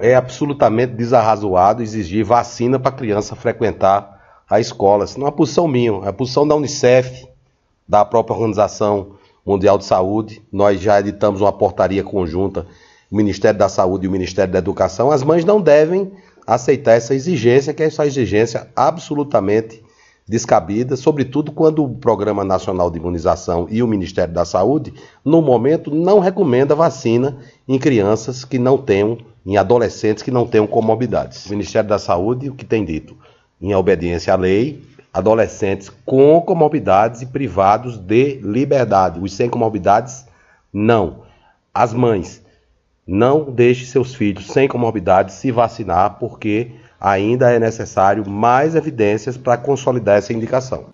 é absolutamente desarrazoado exigir vacina para criança frequentar a escola. Isso não é posição minha, é a posição da Unicef, da própria Organização Mundial de Saúde. Nós já editamos uma portaria conjunta, o Ministério da Saúde e o Ministério da Educação. As mães não devem aceitar essa exigência, que é essa exigência absolutamente descabida, sobretudo quando o Programa Nacional de Imunização e o Ministério da Saúde, no momento, não recomenda vacina em crianças que não tenham em adolescentes que não tenham comorbidades. O Ministério da Saúde, o que tem dito? Em obediência à lei, adolescentes com comorbidades e privados de liberdade. Os sem comorbidades, não. As mães, não deixe seus filhos sem comorbidades se vacinar, porque ainda é necessário mais evidências para consolidar essa indicação.